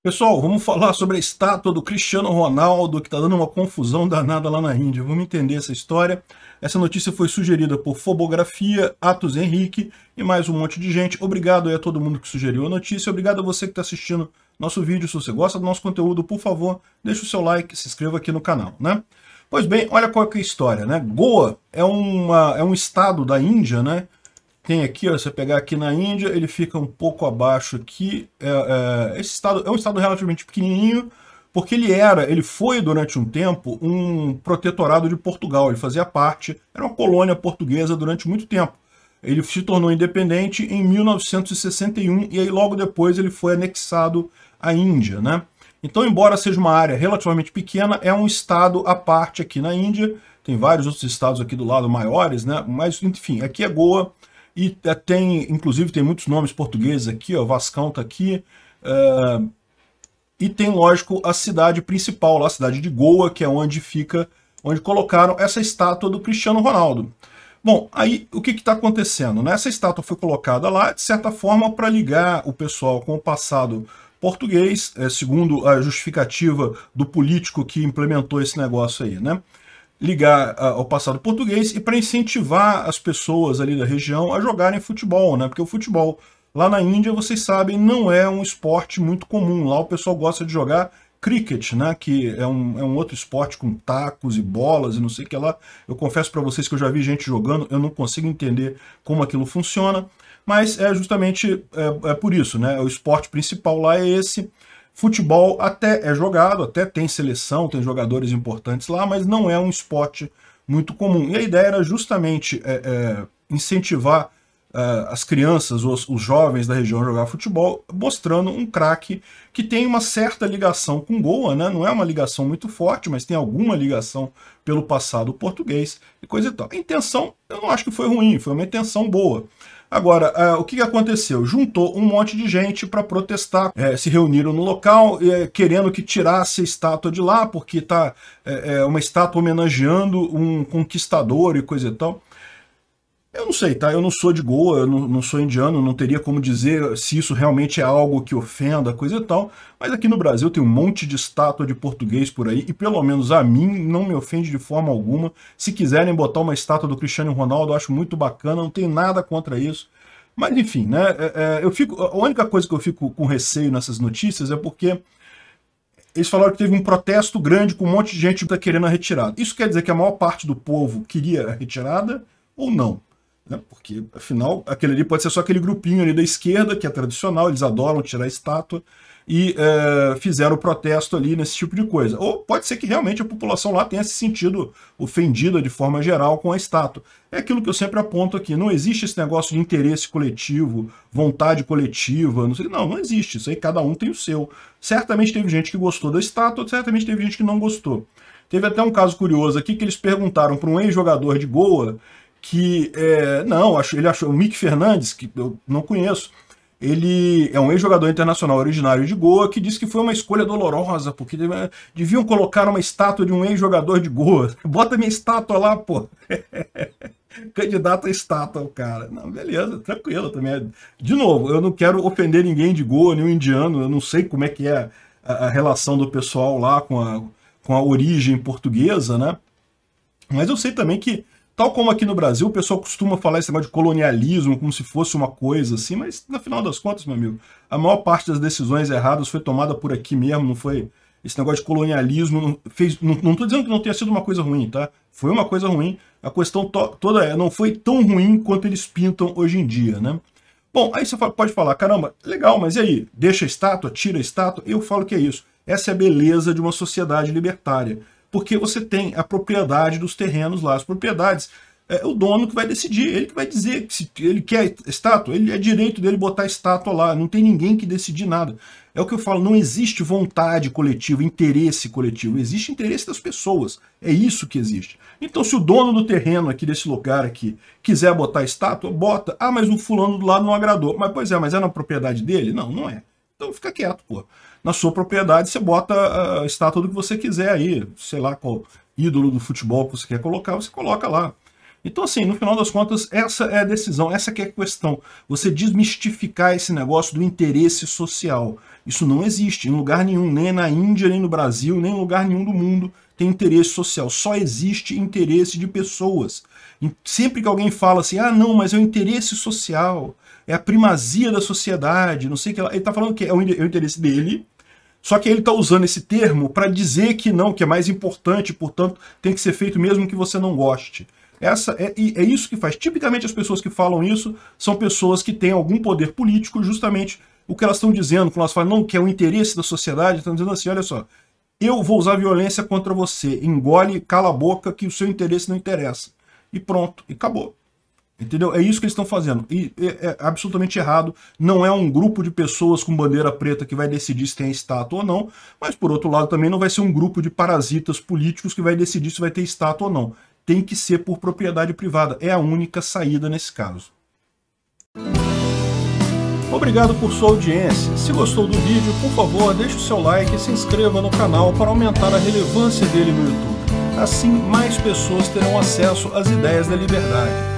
Pessoal, vamos falar sobre a estátua do Cristiano Ronaldo, que está dando uma confusão danada lá na Índia. Vamos entender essa história. Essa notícia foi sugerida por Fobografia, Atos Henrique e mais um monte de gente. Obrigado a todo mundo que sugeriu a notícia. Obrigado a você que está assistindo nosso vídeo. Se você gosta do nosso conteúdo, por favor, deixe o seu like, se inscreva aqui no canal, né? Pois bem, olha qual é a história, né? Goa é, uma, é um estado da Índia, né? tem aqui, ó, se você pegar aqui na Índia, ele fica um pouco abaixo aqui. É, é, esse estado é um estado relativamente pequenininho, porque ele era, ele foi durante um tempo um protetorado de Portugal, ele fazia parte, era uma colônia portuguesa durante muito tempo. Ele se tornou independente em 1961 e aí logo depois ele foi anexado à Índia, né? Então, embora seja uma área relativamente pequena, é um estado à parte aqui na Índia, tem vários outros estados aqui do lado maiores, né? Mas, enfim, aqui é Goa, e é, tem, inclusive, tem muitos nomes portugueses aqui, ó, Vascão tá aqui. Uh, e tem, lógico, a cidade principal, lá, a cidade de Goa, que é onde fica, onde colocaram essa estátua do Cristiano Ronaldo. Bom, aí o que está acontecendo? Né? Essa estátua foi colocada lá, de certa forma, para ligar o pessoal com o passado português, é, segundo a justificativa do político que implementou esse negócio aí, né? ligar ah, ao passado português e para incentivar as pessoas ali da região a jogarem futebol, né? Porque o futebol lá na Índia, vocês sabem, não é um esporte muito comum. Lá o pessoal gosta de jogar cricket, né? Que é um, é um outro esporte com tacos e bolas e não sei o que lá. Eu confesso para vocês que eu já vi gente jogando, eu não consigo entender como aquilo funciona, mas é justamente é, é por isso, né? O esporte principal lá é esse. Futebol até é jogado, até tem seleção, tem jogadores importantes lá, mas não é um esporte muito comum. E a ideia era justamente é, é, incentivar uh, as crianças, os, os jovens da região jogar futebol, mostrando um craque que tem uma certa ligação com Goa, né? não é uma ligação muito forte, mas tem alguma ligação pelo passado português e coisa e tal. A intenção, eu não acho que foi ruim, foi uma intenção boa. Agora, uh, o que aconteceu? Juntou um monte de gente para protestar, é, se reuniram no local, é, querendo que tirasse a estátua de lá, porque está é, é, uma estátua homenageando um conquistador e coisa e tal. Eu não sei, tá? Eu não sou de Goa, eu não, não, sou indiano, não teria como dizer se isso realmente é algo que ofenda, coisa e tal. Mas aqui no Brasil tem um monte de estátua de português por aí, e pelo menos a mim não me ofende de forma alguma. Se quiserem botar uma estátua do Cristiano Ronaldo, eu acho muito bacana, não tenho nada contra isso. Mas enfim, né? É, é, eu fico, a única coisa que eu fico com receio nessas notícias é porque eles falaram que teve um protesto grande com um monte de gente tá querendo a retirada. Isso quer dizer que a maior parte do povo queria a retirada ou não? Né? Porque, afinal, aquele ali pode ser só aquele grupinho ali da esquerda, que é tradicional, eles adoram tirar estátua, e é, fizeram o protesto ali nesse tipo de coisa. Ou pode ser que realmente a população lá tenha se sentido ofendida de forma geral com a estátua. É aquilo que eu sempre aponto aqui. Não existe esse negócio de interesse coletivo, vontade coletiva, não sei. Não, não existe. Isso aí cada um tem o seu. Certamente teve gente que gostou da estátua, certamente teve gente que não gostou. Teve até um caso curioso aqui que eles perguntaram para um ex-jogador de Goa que é, não, ele achou o Mick Fernandes, que eu não conheço, ele é um ex-jogador internacional originário de Goa, que disse que foi uma escolha dolorosa, porque é, deviam colocar uma estátua de um ex-jogador de Goa. Bota minha estátua lá, pô. Candidato a estátua, o cara. Não, beleza, tranquilo também. De novo, eu não quero ofender ninguém de Goa, nenhum indiano, eu não sei como é que é a, a relação do pessoal lá com a, com a origem portuguesa, né? Mas eu sei também que Tal como aqui no Brasil, o pessoal costuma falar esse negócio de colonialismo como se fosse uma coisa assim, mas no final das contas, meu amigo, a maior parte das decisões erradas foi tomada por aqui mesmo, não foi esse negócio de colonialismo, não, fez, não, estou dizendo que não tenha sido uma coisa ruim, tá? Foi uma coisa ruim, a questão toda é, não foi tão ruim quanto eles pintam hoje em dia, né? Bom, aí você pode falar, caramba, legal, mas e aí? Deixa a estátua, tira a estátua? Eu falo que é isso. Essa é a beleza de uma sociedade libertária porque você tem a propriedade dos terrenos lá, as propriedades. É o dono que vai decidir, ele que vai dizer se ele quer estátua, ele é direito dele botar estátua lá, não tem ninguém que decidir nada. É o que eu falo, não existe vontade coletiva, interesse coletivo, existe interesse das pessoas. É isso que existe. Então se o dono do terreno aqui desse lugar aqui quiser botar estátua, bota. Ah, mas o fulano do lado não agradou. Mas pois é, mas é na propriedade dele? Não, não é. Então fica quieto, pô. Na sua propriedade você bota a estátua do que você quiser aí, sei lá qual ídolo do futebol que você quer colocar, você coloca lá. Então, assim, no final das contas, essa é a decisão, essa que é a questão. Você desmistificar esse negócio do interesse social. Isso não existe em lugar nenhum, nem na Índia, nem no Brasil, nem em lugar nenhum do mundo tem interesse social. Só existe interesse de pessoas. E sempre que alguém fala assim, ah, não, mas é o interesse social, é a primazia da sociedade, não sei o que lá. Ele está falando que é, é o interesse dele, só que ele está usando esse termo para dizer que não, que é mais importante, portanto, tem que ser feito mesmo que você não goste. Essa é, é isso que faz. Tipicamente as pessoas que falam isso são pessoas que têm algum poder político, justamente o que elas estão dizendo, quando elas falam não, que é o interesse da sociedade, estão dizendo assim, olha só, eu vou usar violência contra você, engole, cala a boca, que o seu interesse não interessa. E pronto, e acabou. Entendeu? É isso que eles estão fazendo. E é, é absolutamente errado. Não é um grupo de pessoas com bandeira preta que vai decidir se tem estátua ou não, mas por outro lado também não vai ser um grupo de parasitas políticos que vai decidir se vai ter estátua ou não tem que ser por propriedade privada. É a única saída nesse caso. Obrigado por sua audiência. Se gostou do vídeo, por favor, deixe o seu like e se inscreva no canal para aumentar a relevância dele no YouTube. Assim, mais pessoas terão acesso às ideias da liberdade